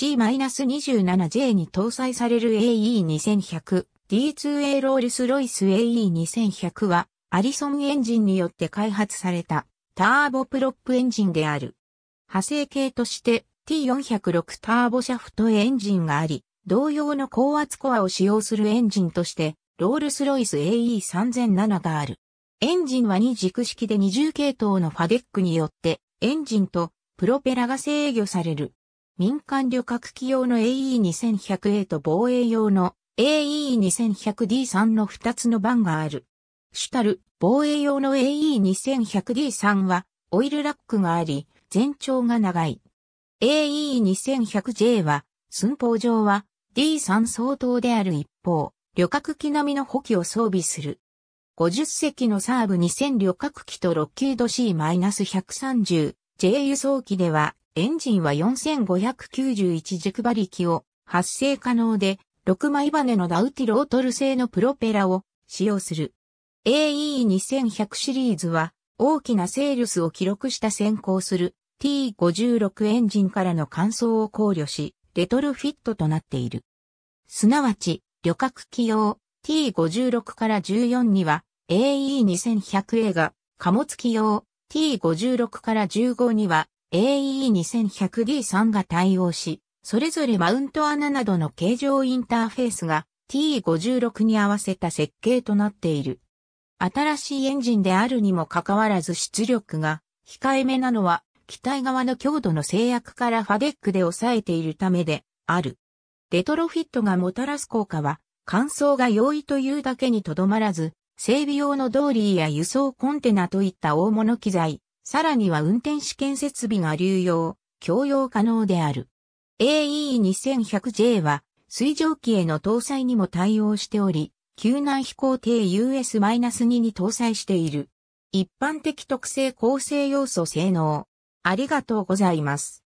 C-27J に搭載される AE2100、D2A ロールスロイス AE2100 は、アリソンエンジンによって開発された、ターボプロップエンジンである。派生系として T406 ターボシャフトエンジンがあり、同様の高圧コアを使用するエンジンとして、ロールスロイス AE3007 がある。エンジンは二軸式で20系統のファデックによって、エンジンとプロペラが制御される。民間旅客機用の AE2100A と防衛用の AE2100D3 の2つの番がある。主たる防衛用の AE2100D3 はオイルラックがあり、全長が長い。AE2100J は寸法上は D3 相当である一方、旅客機並みの補機を装備する。50隻のサーブ2000旅客機とロッキード C-130J 輸送機ではエンジンは4591軸馬力を発生可能で、6枚バネのダウティロートル製のプロペラを使用する。AE2100 シリーズは大きなセールスを記録した先行する T56 エンジンからの換装を考慮し、レトルフィットとなっている。すなわち、旅客機用 T56 から14には AE2100A が貨物機用 T56 から15には AE2100D3 が対応し、それぞれマウント穴などの形状インターフェースが T56 に合わせた設計となっている。新しいエンジンであるにもかかわらず出力が控えめなのは機体側の強度の制約からファデックで抑えているためである。レトロフィットがもたらす効果は乾燥が容易というだけにとどまらず、整備用のドーリーや輸送コンテナといった大物機材、さらには運転試験設備が流用、共用可能である。AE2100J は水蒸気への搭載にも対応しており、救難飛行艇 US-2 に搭載している。一般的特性構成要素性能。ありがとうございます。